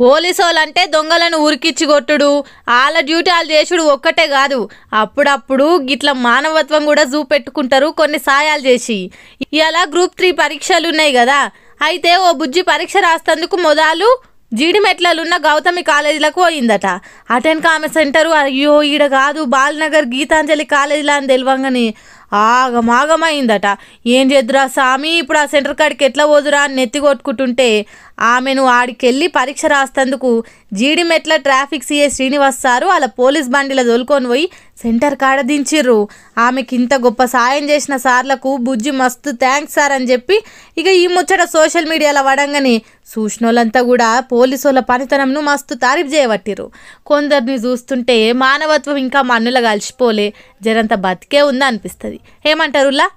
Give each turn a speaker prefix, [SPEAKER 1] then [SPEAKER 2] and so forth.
[SPEAKER 1] పోలీసోలంటే దొంగలను ఉరికిచ్చి కొట్టుడు వాళ్ళ డ్యూటీ వాళ్ళు చేసుడు ఒక్కటే కాదు అప్పుడప్పుడు గిట్ల మానవత్వం కూడా చూపెట్టుకుంటారు కొన్ని సాయాలు చేసి ఇలా గ్రూప్ త్రీ పరీక్షలు ఉన్నాయి కదా అయితే ఓ బుజ్జి పరీక్ష రాస్తేందుకు మొదలు జీడిమెట్లలున్న గౌతమి కాలేజీలకు పోయిందట అటెండ్ కామె సెంటరు అయ్యో ఈడ కాదు బాలనగర్ గీతాంజలి కాలేజీలా అని తెలివంగాని ఆగమాగమైందట ఏం చేద్దురా సామి ఇప్పుడు ఆ సెంటర్ కాడికి ఎట్లా పోదురా అని నెత్తి కొట్టుకుంటుంటే ఆమెను ఆడికెళ్ళి పరీక్ష రాస్తేందుకు Jeedimetla traffic C A Srinivas sir అలా పోలీస్ బండిలో దొలుకొని పోయి సెంటర్ కాడ దించిర్రు ఆమెకి ఇంత గొప్ప సాయం చేసిన సార్లకు బుజ్జి మస్తు థ్యాంక్స్ సార్ అని చెప్పి ఇక ఈ ముచ్చట సోషల్ మీడియాలో పడంగానే చూసినోళ్ళంతా కూడా పోలీసు వాళ్ళ పనితనంను మస్తు తారీఫ్ చేయబట్టిరు కొందరిని చూస్తుంటే మానవత్వం ఇంకా మన్నుల కలిసిపోలే జరంత బతికే ఉందా అనిపిస్తుంది ఏమంటారులా